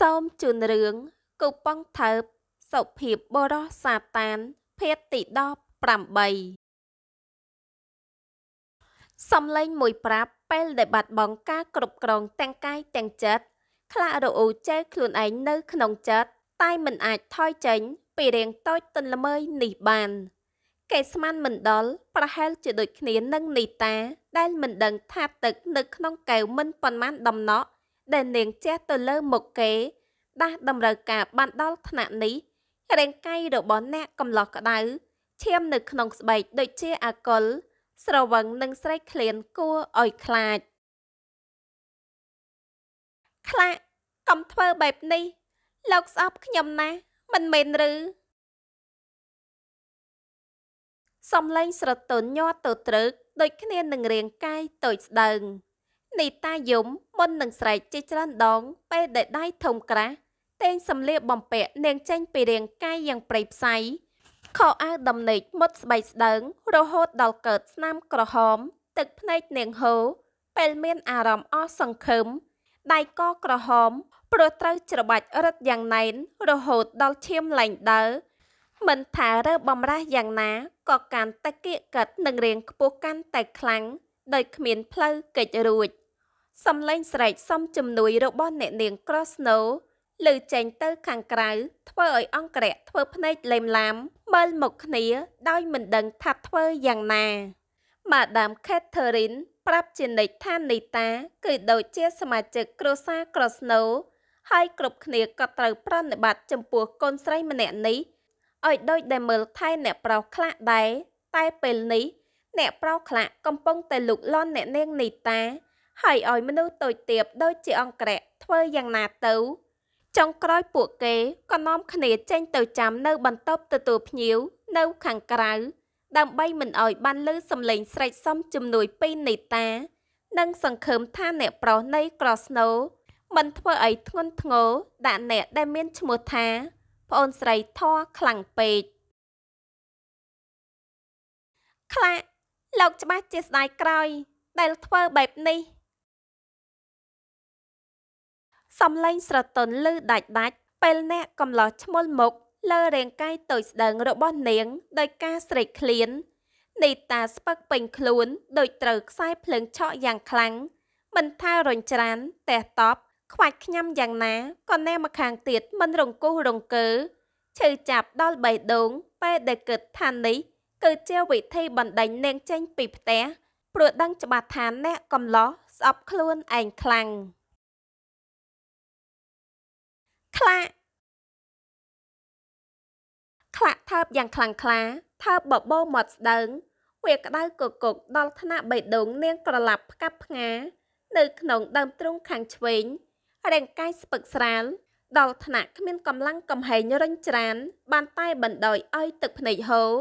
សូមជូនរឿងកូប៉ុងថើបសុភាពបរោះសាតានភាគទី18សំឡេងមួយ ប្រាប់ពេលដែលបាត់បង់ការគ្រប់គ្រងទាំងកាយទាំងចិត្តខ្លារអ៊ូចែកខ្លួនឯងនៅក្នុងចិត្តតែមិនអាច ថយចេញពីរាងតូចទន្លមើយនេះបាន កេស្មានមិនដល់ប្រហែលជាដូចគ្នានឹងនីតាដែលមិនដឹង ថាទឹក នៅក្នុងកែវមិនប៉ុន្មានដំណក់ដែលនាងជះទៅលើមុខគេដាស់តម្រូវការបានដល់ថ្នាក់នេះរាងកាយរបស់អ្នកកំឡោះក្ដៅឈាមនៅក្នុងស្បែកដូចជាអាកុលស្រវឹងនិងស្រែកឃ្លានគួរឲ្យខ្លាច ខ្លាកុំធ្វើបែបនេះ លោកស្អប់ខ្ញុំណាស់មិនមែនឬសំឡេងស្រទន់ញ័រទៅត្រឹកដូចគ្នានឹងរាងកាយតូចស្ដើងនីតាយំមុននឹងស្រែកជាច្រើនដងពេលដែលដៃធំក្រាស់តែងសំលៀកបំពាក់នាងចេញពីរាងកាយយ៉ាងប្រៃផ្សៃខោអាវដំណេកមុតស្បែកស្ដើងរហូតដល់កើត ស្នាមក្រហម ទឹកភ្នែកនាងហូរពេលមានអារម្មណ៍អស់សង្ឃឹមដៃក៏ក្រហមព្រោះត្រូវច្របាច់រឹតយ៉ាងណែនរហូតដល់ឈាមឡើងដើរមិនថារើបំរាស់យ៉ាងណាក៏កាន់តែគៀកកិតនឹងរៀងខ្ពស់កាន់តែខ្លាំងដោយគ្មានផ្លូវកិច្ចរួច។សំឡេងស្រែកសុំជំនួយរបស់អ្នកនាង Krasnow លើចេញទៅខាងក្រៅធ្វើឲ្យអង្គរៈធ្វើភ្នែកលេមឡាមមើលមុខគ្នាដោយមិនដឹងថាធ្វើយ៉ាងណាម៉ាដាម Catherine ប្រាប់ជានិច្ចថានីតាគឺដូចជាសមាជិកគ្រួសារ Krasnow ហើយគ្រប់គ្នាក៏ត្រូវប្រតិបត្តិចំពោះកូនស្រីម្នាក់នេះឲ្យដូចដែលមើលថែអ្នកប្រុសខ្លះដែរតែពេលនេះអ្នកប្រុសខ្លះកំពុងតែលុកលន់អ្នកនាងនីតាហើយឲ្យមនុស្សតូចទៀបដូចជាអង្គរៈធ្វើយ៉ាងណាទៅចុងក្រោយ ពួកគេក៏នាំគ្នាចេញ ទៅចាំនៅបន្ទប់ទទួលភ្ញៀវនៅខាងក្រៅដើម្បីមិនឲ្យ បានលឺសំឡេង ស្រែកសុំជំនួយពីនេតា និងសង្ឃឹមថាអ្នកប្រុសនៃក្រស្នូមិនធ្វើឲ្យធ្ងន់ធ្ងរដាក់អ្នក ដែលមាន ឈ្មោះថាប្អូនស្រីធေါ်ខ្លាំងពេកខ្លះលោកច្បាស់ជាស្ដាយក្រោយ ដែលធ្វើបែបនេះសំឡេងស្រទន់ឮដាច់ដាច់ពេលអ្នកកំឡោះឈ្មោះមុខលើរាងកាយតូចស្ដើងរបស់នាងដោយការស្រេកឃ្លាននីតាស្ពឹកពេញខ្លួនដោយត្រូវខ្សែភ្លើងឆក់យ៉ាងខ្លាំងមិនថារញច្រានតេះតប់ខ្វាច់ខ្ញាំយ៉ាងណាក៏អ្នកមកខាងទៀតមិនរង្គោះរង្គើឈឺចាប់ដល់បេះដូង ពេលដែលគិតថានេះគឺជាវិធីបណ្ដេញនាងចេញពីផ្ទះព្រោះដឹងច្បាស់ថាអ្នកកំឡោះស្អប់ខ្លួនឯងខ្លាំងខ្លាខ្លាក់ថើបយ៉ាងខ្លាំងក្លាថើបបបោមាត់ស្ដើងវាក្តៅកកុកដល់ថ្នាក់បេះដូងនាងក្រឡាប់ផ្កាប់ផ្ងានៅក្នុងដើមទ្រូងខាងឆ្វេងរាងកាយស្ពឹកស្រាលដល់ថ្នាក់គ្មានកម្លាំងកំហែងរញច្រានបានតែបណ្ដោយឲ្យទឹកភ្នែកហូរ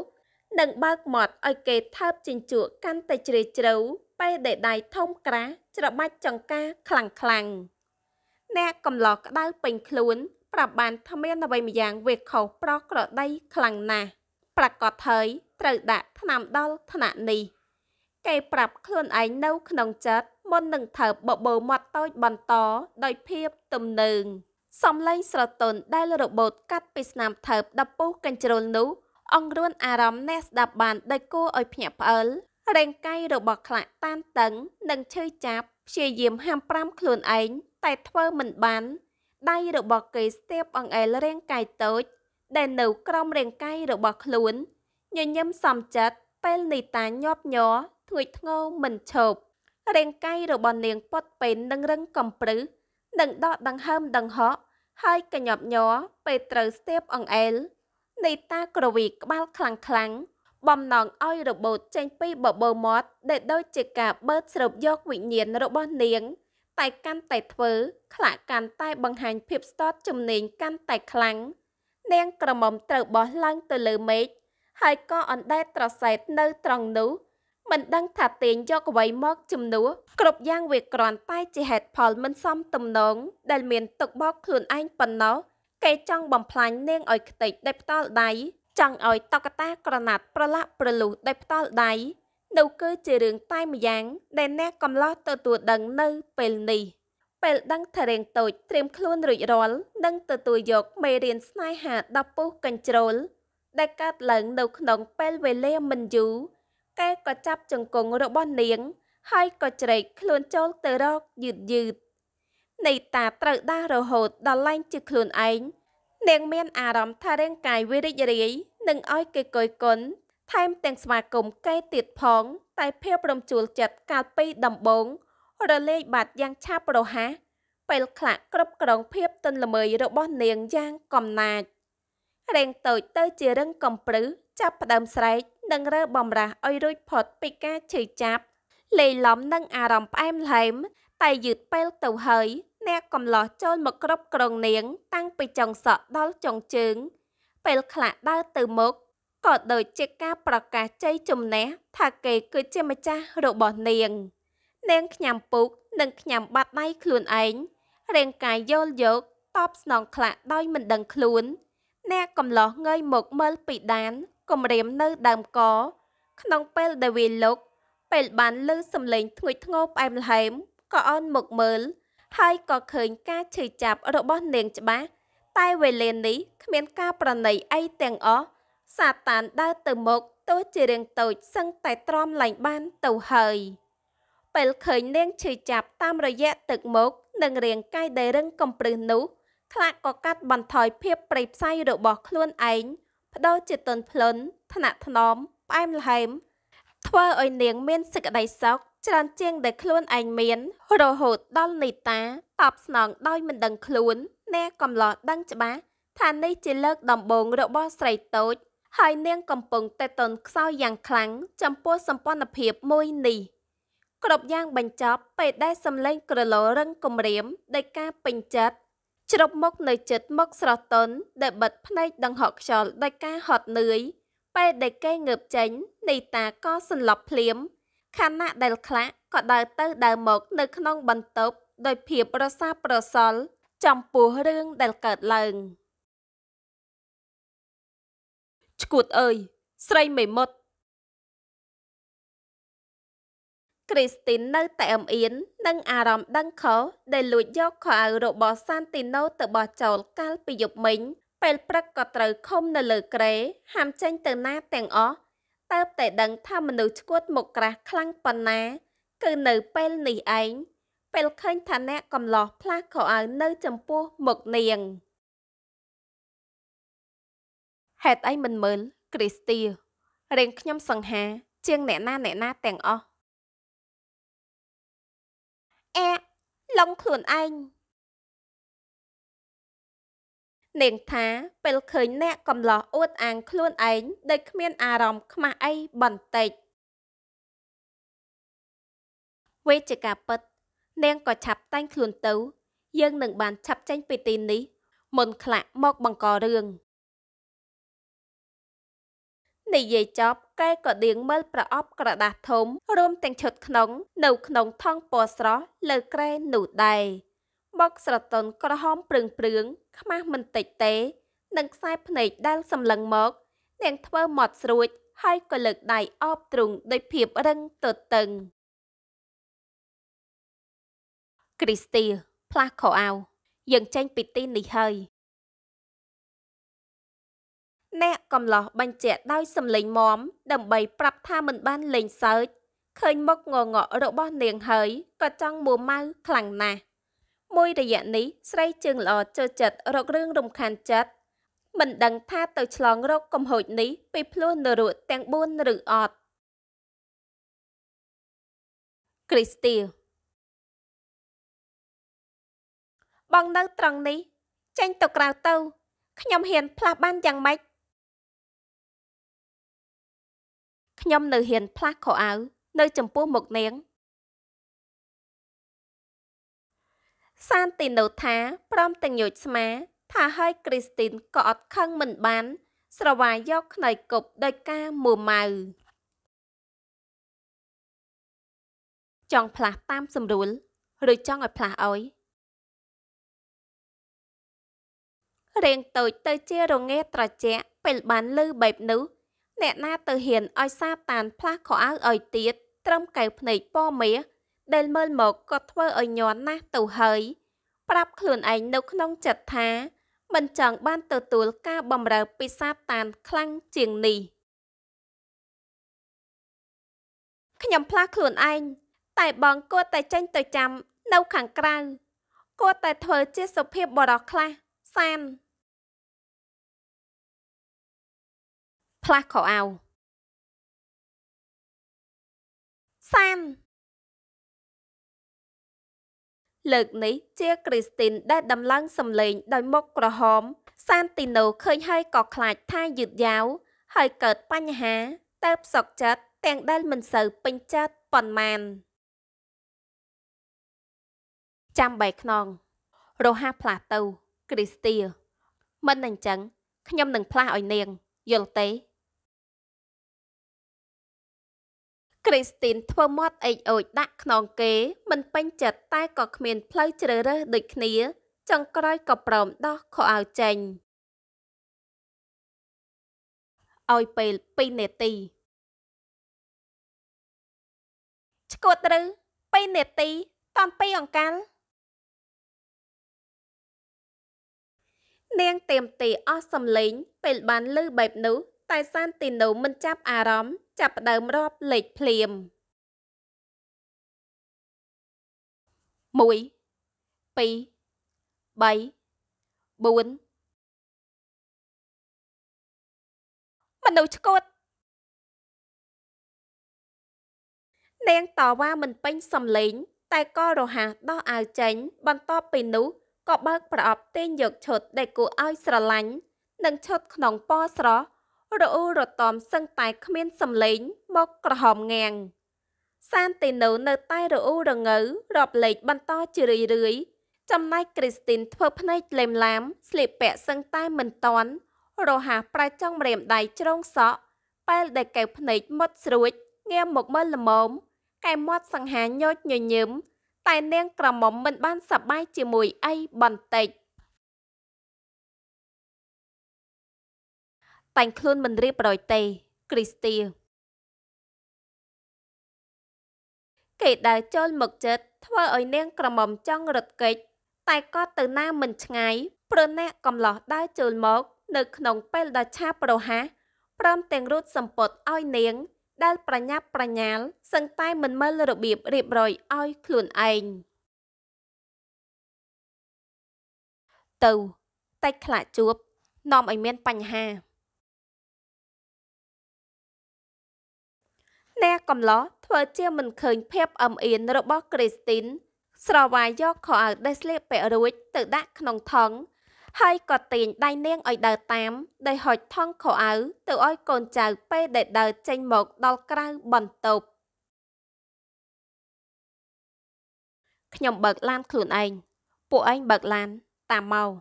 និងបើកមាត់ឲ្យគេថើបជញ្ជក់កាន់តែជ្រាលជ្រៅពេលដែលដៃធំក្រាស់ច្របាច់ចង្កាខ្លាំងខ្លាំង។អ្នកកំឡោះក្តៅពេញខ្លួនប្រាប់បានថាមានអ្វីម្យ៉ាងវាខុសប្រក្រតីខ្លាំងណាស់ប្រកាសហើយត្រូវដាក់ថ្នាំដល់ថ្នាក់នេះគេប្រាប់ខ្លួនឯងនៅក្នុងចិត្តមុននឹងថើបបបោមាត់តូចបន្ត ដោយភាពទំនើងសំឡេងស្រទន់ដែលរបូតកាត់ពីស្នាមថើបដល់ពុះកញ្ជ្រុលនោះអង្រួនអារម្មណ៍អ្នកស្ដាប់បានដោយគួរឲ្យភ្ញាក់ផ្អើលរាងកាយរបស់ខ្លាក់តានតឹង និងឈឺចាប់ព្យាយាមហាមប្រាមខ្លួនឯងតែធ្វើមិនបានដៃរបស់គេស្ទាបអង្អែលរាងកាយតូច ដែលនៅក្រោមរាងកាយរបស់ខ្លួន ញញឹមសំចិត្តពេលនីតាញាប់ញ័រធ្ងួយធ្ងរមិនឈប់រាងកាយរបស់នាងពត់ពេននឹងរឹងកំព្រឹសនឹងដកដង្ហើមដង្ហក់ហើយកញាប់ញ័រពេលត្រូវស្ទាបអង្អែលនីតាក្រវីក្បាលខ្លាំងខ្លាំងបំណងឲ្យរបូតចេញពីបបោមាត់ដែលដូចជាការបឺតស្រូបយកវិញ្ញាណរបស់នាងតែកាន់តែធ្វើ ខ្លាក់កាន់តែបង្ហាញភាពស្ទាត់ជំនាញកាន់តែខ្លាំងនាងក្រមុំត្រូវបោះឡើងទៅលើមេឃហើយក៏អណ្ដែតត្រសែតនៅត្រង់នោះ មិនដឹង ថាទាញយកអ្វីមកជំនួសគ្រប់យ៉ាងវាក្រាន់តែជាហេតុផលមិនសមទំនងដែលមានទុកបោកខ្លួនឯងប៉ុណ្ណោះគេចង់បំផ្លាញនាងឲ្យខ្ទេចដោយផ្ដាល់ដៃចង់ឲ្យតកតាក្រណាត់ប្រឡាក់ប្រលុះដោយផ្ដាល់ដៃនៅគឺជារឿងតែម្យ៉ាងដែលអ្នកកំឡោះទទួលដឹងនៅពេលនេះ ពេលដឹងថារឿងតូចត្រៀមខ្លួនរួចរាល់នឹងទទួលយកមេរៀនស្នេហាដ៏ពុះកញ្ជ្រោលដែលកើតឡើងនៅក្នុងពេលវេលាមិនយូរគេក៏ចាប់ចង្គង់របស់នាង ហើយក៏ជ្រែកខ្លួនចូលទៅរកយឺតយឺតនៃតាត្រូវដាស់រហូតដល់ឡើងជាខ្លួនឯងនាងមានអារម្មណ៍ថារាងកាយវិរិយរាយនឹងឲ្យគេកយគុណថែមទាំងស្វាគមន៍គេទៀតផង តែភាពរំជួលចិត្តកាលពីដំបូង រលាយបាត់យ៉ាងឆាប់រហ័សពេលខ្លះគ្រប់គ្រងភាពទន់ល្មើយរបស់នាងយ៉ាងកំណាចរែងតូចទៅជារឹងកំប្រឹសចាប់ផ្ដើមស្រែកនិងរើបំរាស់ឲ្យរួចផុតពីការឈឺចាប់លេីឡំនឹងអារម្មណ៍ផ្អែមល្ហែមតែយឺតពេលទៅហើយអ្នកកំឡោះចូលមកគ្រប់គ្រងនាងតាំងពីចុងសក់ដល់ចុងជើង ពេលខ្លះដើរទៅមុខក៏ដូចជាការប្រកាសជ័យជំនះថាគេគឺជាម្ចាស់របស់នាង នាងខ្ញាំពុកនិងខ្ញាំបាត់ដៃខ្លួនឯងរាងកាយយល់យោគតបស្នងខ្លាក់ដោយមិនដឹងខ្លួនអ្នកកំឡោះងើយមកមើលពីដានគំរាមនៅដើមកក្នុងពេលដែលវាលុកពេលបានឮសំឡេងធ្ងួយធ្ងោផ្អែមល្ហែមក៏អន់មកមើល ហើយក៏ឃើញការឈឺចាប់របស់នាងច្បាស់តែវេលានេះគ្មានការប្រណីអីទាំងអស់សាតានដើរទៅមុខទោះជារឿងតូចសឹងតែទ្រាំលែងបានទៅហើយពេលឃើញនាងឈឺចាប់តាមរយៈទឹកមុខនិងរាងកាយដែលរឹងកំព្រឹសនោះខ្លាចក៏កាត់បន្ថយភាពប្រិយផ្សៃរបស់ខ្លួនឯងផ្ដោជាតន់ភ្លន់ថ្នាក់ថ្នមផ្អែមល្ហែមធ្វើឲ្យនាងមានសេចក្តីសុខច្រើនជាងដែលខ្លួនឯងមានរហូតដល់នីតាតបស្នងដោយមិនដឹងខ្លួនអ្នកកំឡោះដឹងច្បាស់ថានេះជាលើកដំបូងរបស់ស្រីតូចហើយនាងកំពុងតែតន់ខ្សោយយ៉ាងខ្លាំងចំពោះសម្ព័ន្ធភាពមួយនេះគ្រប់យ៉ាងបញ្ចប់ពេលដែលសំឡេងក្រឡរឹងគំរាមដោយការពេញចិត្តជ្រប់មុខនៅចិត្តមុខស្រស់តន់ដែលបិទភ្នែកដង្ហក់ខ្យល់ដោយការហត់នឿយពេលដែលគេងើបចេញ នីតាក៏សន្លប់ភ្លាមខណៈដែលខ្លាក់ក៏ដើរទៅដើរមក នៅ ក្នុងបន្ទប់ដោយភាពរសាប្រសល់ចំពោះរឿងដែលកើតឡើង។ឈួតអើយស្រីមេមត់គ្រីស្ទីននៅតែអមអៀននឹងអារម្មណ៍ដឹងខុសដែលលួចយកខោអាវរបស់សានទីណូទៅបោះចោលកាលពីយប់មិញ ពេលព្រឹកក៏ត្រូវខំនៅលើក្រែហាមចេញទៅណាទាំងអស់តើបតែដឹងថាមនុស្សឈួតមកក្រាស់ខ្លាំងប៉ុណ្ណា គឺនៅពេលនេះឯងពេលឃើញថាអ្នកកំឡោះផ្លាស់ខោអាវនៅចំពោះមុខនាងហេតុអីមិនមើលគ្រីស្ទីរៀងខ្ញុំសង្ហាជាងអ្នកណាអ្នកណាទាំងអស់អែឡងខ្លួនឯងនាងថាពេលឃើញអ្នកកំឡោះអួតអាងខ្លួនឯងដូចគ្មានអារម្មណ៍ខ្មាស់អីបន្តិចវេជាការពិត នាងក៏ឆាប់តែងខ្លួនទៅ យើងនឹងបានឆាប់ចេញពីទីនេះមុនខ្លាក់មកបង្ករឿងនិយាយចប់កែក៏ដៀងមើលប្រអប់ក្រដាស់ធំរួមទាំងឈុតក្នុង នៅ ក្នុងថង់ពណ៌ស្រស់លើក្រែនោះដែរបុកស្រទន់ក្រហមព្រឿងព្រឿងខ្មាស់មិនតិចទេនឹងខ្សែភ្នែកដែលសម្លឹងមក នាងធ្វើຫມត់ស្រួចហើយក៏លើកដៃអបទ្រូងដោយភាពរឹងទទឹងគ្រីស្ទីផ្លាស់ខោអាវយើងចេញពីទីនេះហើយអ្នកកំឡោះបញ្ជាក់ដោយសំឡេងមមដើម្បីប្រាប់ថាមិនបានលេងសើចឃើញមុខងងក់របស់នាង ហើយក៏ចង់មួម៉ៅខ្លាំងណាស់មួយ រយៈនេះស្រីជើងល្អចូលចិត្តរករឿងរំខានចិត្តមិនដឹងថាទៅឆ្លងរក កំហូចនេះពីភ្លោះនរកទាំង4ឬអត់គ្រីស្ទីបងនៅត្រង់នេះចេញទៅក្រៅទៅខ្ញុំហ៊ាន ផ្លាស់បានយ៉ាងម៉េចខ្ញុំនៅហ៊ានផ្លាស់ខោអាវនៅចំពោះមុខនាងសានទីណូថាព្រមទាំងញូចស្មាថាហើយគ្រីស្ទីនក៏អត់ខឹងមិនបាន ស្រវាយយកខ្នើយគប់ដោយការមួម៉ៅចង់ផ្លាស់តាមសម្រួល ឬចង់ឲ្យផ្លាស់អោយរៀងតូចទៅជារងាត្រជាក់ពេលបានលឺបែបនោះអ្នកណាទៅហ៊ានឲ្យសាតានផ្លាស់ខោអាវឲ្យទៀតត្រឹមកែវភ្នែកពណ៌មាសដែលមើលមកក៏ធ្វើឲ្យញ័រណាស់ទៅហើយប្រាប់ខ្លួនឯងនៅ ក្នុងចិត្តថាមិនចង់បានទទួលការបំរើពីសាតាន ខ្លាំងជាងនេះខ្ញុំផ្លាស់ខ្លួនឯងតែបងគួរតែចេញទៅចាំនៅខាងក្រៅគួរតែធ្វើជាសុភាពបរោះខ្លះសានខ្លះខោអាវសាមលើកនេះ ជា គ្រីស្ទីន ដែលដំឡើងសម្លេង ដោយមុខក្រហម សានទីណូឃើញហើយក៏ខ្លាចថាយឺតយ៉ាវហើយកើតបញ្ហាទៅផ្សុកចិត្តទាំងដែលមិនសូវពេញចិត្តប៉ុន្មាន ចាំបែកខ្នងរហ័សផ្លាស់ទៅគ្រីស្ទាមិនអញ្ចឹង ខ្ញុំនឹងផ្លាស់ឲ្យនាងយល់ទេគ្រីស្ទីនធ្វើមាត់អេចអូចដាក់ខ្នងគេមិនពេញចិត្តតែក៏គ្មាន ផ្លូវជ្រើសរើសដូចគ្នាចុងក្រោយក៏ព្រមដោះខោអាវចេញឲ្យពេល2នាទីឆ្កួតឬ2នាទីតន់2អង្កលនាងเตรียมទី អស់សំលេងពេល បានលឺបែប នោះ តែសានទីណូមិនចាប់អារម្មណ៍ចាប់ផ្ដើមរាប់លេខភ្លាម1 2 3 4មនុស្សឆ្កួតនាងតវ៉ាមិនពេញសំឡេង តែក៏រហ័សដោះអាវចេញ បន្ទាប់ពីនោះក៏បើកប្រអប់ទាញយកឈុត ដែលគួរឲ្យស្រឡាញ់និងឈុតក្នុងពណ៌ស្រស់រអ៊ូរទាំសឹងតែគ្មានសំឡេង មកក្រហមងាំងសានតេណូនៅតែរអ៊ូរងើរាប់លេខបន្តជារឿយរឿយចំណែកគ្រីស្ទីនធ្វើភ្នែកលេមឡាមស្លៀកពាក់សឹងតែមិនតាន់រហ័សប្រែចង់ម្រាមដៃជ្រងសក់ពេលដែលកែវភ្នែកមុតស្រួចងាមមកមើលលមមកែមាត់សង្ហាញោចញញឹមតែនាងក្រមុំមិនបានសប្បាយជាមួយអីបន្តិចតែងខ្លួនមិនរៀបរយទេគ្រីស្ទាគេដើរចូលមកជិតធ្វើឲ្យនាងក្រមុំចង់រត់គេចតែក៏ទៅណាមិនឆ្ងាយព្រោះអ្នកកំឡោះដើរចូលមក នៅ ក្នុងពេលដ៏ឆាបរហ័សព្រមទាំងរូតសម្ពត់ឲ្យនាង ដែល ប្រញាប់ប្រញាល់សឹងតែមិនមើលរបៀបរៀបរយឲ្យខ្លួនឯងទៅតែខ្លាចជួបនាំឲ្យមានបញ្ហាអ្នកកំឡោះធ្វើជាមិនឃើញ ភាពអឹមអៀនរបស់គ្រីស្ទីន ស្រវាយយកខោអាវដេស្លៀកពាក់រួចទៅដាក់ក្នុងថង់ហើយក៏ទាញដៃនាងឲ្យដើរតាមដោយហុចថង់ខោអាវទៅឲ្យកូនចៅពេលដែលដើរចេញមក ដល់ក្រៅបន្ទប់ខ្ញុំបើកឡានខ្លួនឯងពួកឯងបើកឡាន តាមមក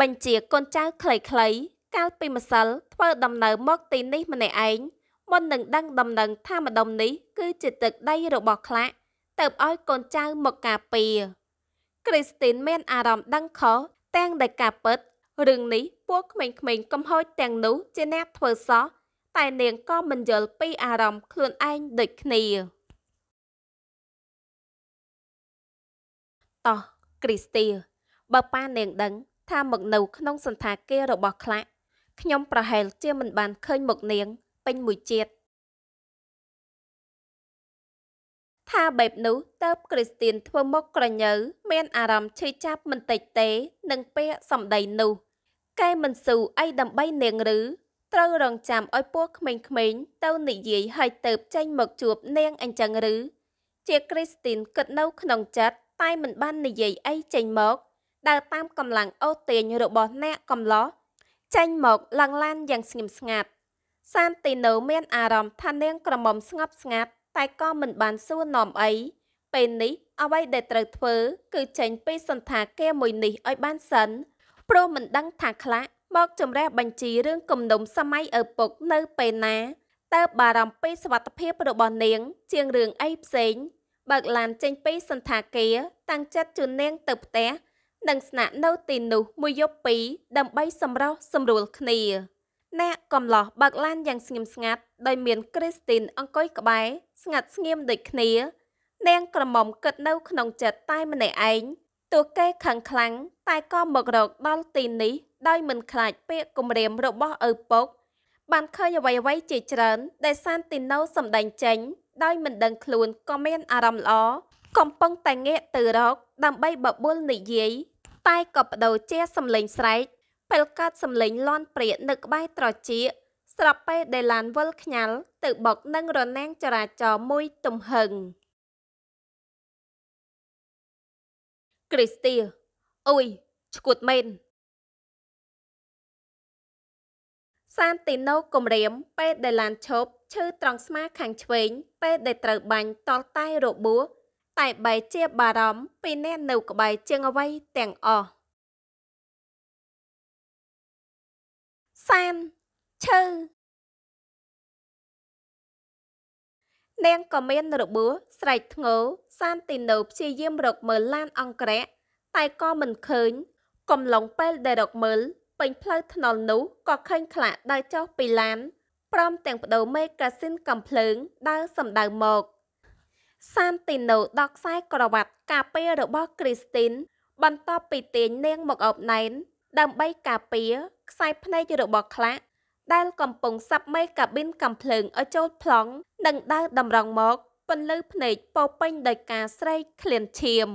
បញ្ជាកូនចៅខ្លីៗកាលពីម្សិលធ្វើដំណើរមក ទីនេះម្នាក់ឯងមុននឹងដឹងដំណឹងថាម្ដុំនេះគឺជាទឹកដីរបស់ខ្លាក់ទៅឲ្យកូនចៅមកការពារគ្រីស្ទីនមានអារម្មណ៍ដឹងខុសទាំងដែលការពិតរឿងនេះពួកក្មេងៗកំហុសទាំងនោះជាអ្នកធ្វើសោះតែ នាងក៏មិនយល់ពីអារម្មណ៍ខ្លួនឯងដូចគ្នាតោះគ្រីស្ទីបើប៉ានាងដឹងថាមកនៅ ក្នុងសន្តាគាររបស់ខ្លាក់ខ្ញុំប្រហែល ជាមិនបានឃើញមុខនាង ពេញមួយជាតិថាបែបនោះតើបគ្រីស្ទៀនធ្វើមកក្រញើមានអារម្មណ៍ឈឺចាប់មិនតិចទេនឹងពាក្យសម្ដីនោះកែមិនស៊ូអីដើម្បី នាង ឬត្រូវរងចាំឲ្យពួកក្មេងៗទៅ និយាយឲ្យទៅចេញមកជួបនាងអញ្ចឹងឬ ជាគ្រីស្ទីនគិតនៅក្នុងចិត្តតែមិនបាននិយាយអីចេញមកដើរតាមកម្លាំងអូទាញរបស់អ្នកកំឡោះចេញមកឡើងឡានយ៉ាងស្ងៀមស្ងាត់សានទីណូមានអារម្មណ៍ថានាងក្រមុំស្ងប់ស្ងាត់តែក៏មិនបានសួរនាំអីពេលនេះអ្វីដែលត្រូវធ្វើគឺចេញពីសន្តាគារមួយនេះឲ្យបានសិនព្រោះមិនដឹងថាខ្លះមកជំរះបញ្ជីរឿងគំនុំសម័យឪពុកនៅពេលណាតើបារម្ភពីសុខភាពរបស់នាងជាងរឿងអីផ្សេងបើកឡានចេញពីសន្តាគារតាំងចិត្តជូននាងទៅផ្ទះនិងស្នាក់នៅទីនោះមួយយប់ពីរដើម្បីសម្រោះសម្រួលគ្នាអ្នកកំឡោះបើកឡានយ៉ាងស្ងៀមស្ងាត់ដោយមាន គ្រីស្ទីន អង្គុយក្បែរស្ងាត់ស្ងៀមដូចគ្នានាងក្រមុំគិតនៅ ក្នុងចិត្តតែម្នាក់ឯងទោះគេខឹងខ្លាំងតែក៏មករកដល់ទីនេះដោយមិនខ្លាចពាក្យគំរាមរបស់ឪពុកបានឃើញអ្វីៗជាច្រើនដែលសានទីណូសម្ដែងចេញ ដោយមិនដឹងខ្លួនក៏មានអារម្មណ៍ល្អកំពុងតែងាកទៅរក ដើម្បីបបួលនិយាយតែក៏បដូរជាសំលេងស្រែកពេលកើតសំលេងលន់ព្រាកនៅក្បែរត្រចៀកស្រាប់ពេលដែលឡានវិលខ្ញាល់ទៅបុកនឹងរនាំងចរាចរណ៍មួយទំហឹងគ្រីស្ទីអុយឈួតមែនសានទីណូគំរាមពេលដែលឡានឈប់ឈឺត្រង់ស្មាខាងឆ្វេងពេលដែលត្រូវបាញ់តល់តែរបួសតែបែរជាបារម្ភពីអ្នកនៅ ក្បែរជាងអ្វីទាំងអស់សានឈើនាងក៏មាន របួសស្រែកធ្ងោសានទីនៅព្យាយាមរកមើលឡានអង្គរៈតែក៏មិនឃើញ កំឡុងពេលដែលរកមើលពេញផ្លូវថ្នល់នោះក៏ឃើញខ្លាដើរចុះពីឡានព្រម ទាំងបដូរមេកាស៊ីនកំភ្លើងដើរសំដៅមកសានទីណូដកខ្សែក្រវ៉ាត់ការពាររបស់គ្រីស្ទីនបន្ទាប់ពីទាញនាងមកអបណែនដើម្បីការពារខ្សែភ្នែករបស់ខ្លាក់ដែលកំពុងសាប់មេកាប៊ីនកំភ្លើងឲ្យចូលប្លង់និងដើរតម្រង់មកពន្លឺភ្នែកពោពេញដោយការស្រែកឃ្លានឈាម។